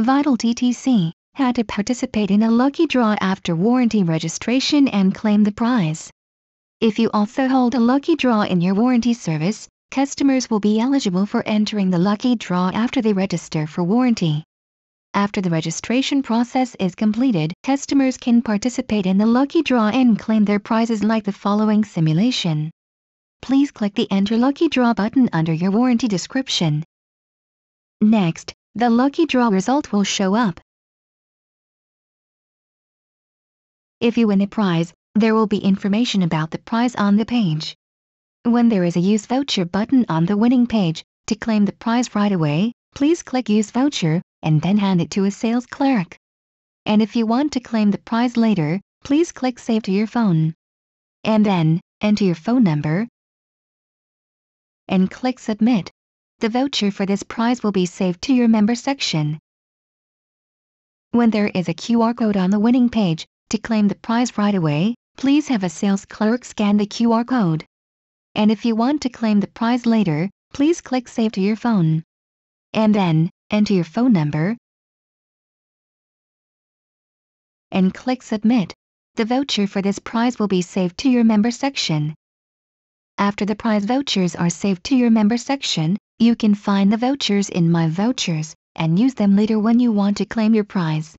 Vital DTC had to participate in a lucky draw after warranty registration and claim the prize. If you also hold a lucky draw in your warranty service, customers will be eligible for entering the lucky draw after they register for warranty. After the registration process is completed, customers can participate in the lucky draw and claim their prizes like the following simulation. Please click the Enter Lucky Draw button under your warranty description. Next, the lucky draw result will show up. If you win a prize, there will be information about the prize on the page. When there is a Use Voucher button on the winning page, to claim the prize right away, please click Use Voucher and then hand it to a sales clerk. And if you want to claim the prize later, please click Save to your phone. And then, enter your phone number and click Submit. The voucher for this prize will be saved to your member section. When there is a QR code on the winning page, to claim the prize right away, please have a sales clerk scan the QR code. And if you want to claim the prize later, please click Save to your phone. And then, enter your phone number and click Submit. The voucher for this prize will be saved to your member section. After the prize vouchers are saved to your member section, you can find the vouchers in My Vouchers and use them later when you want to claim your prize.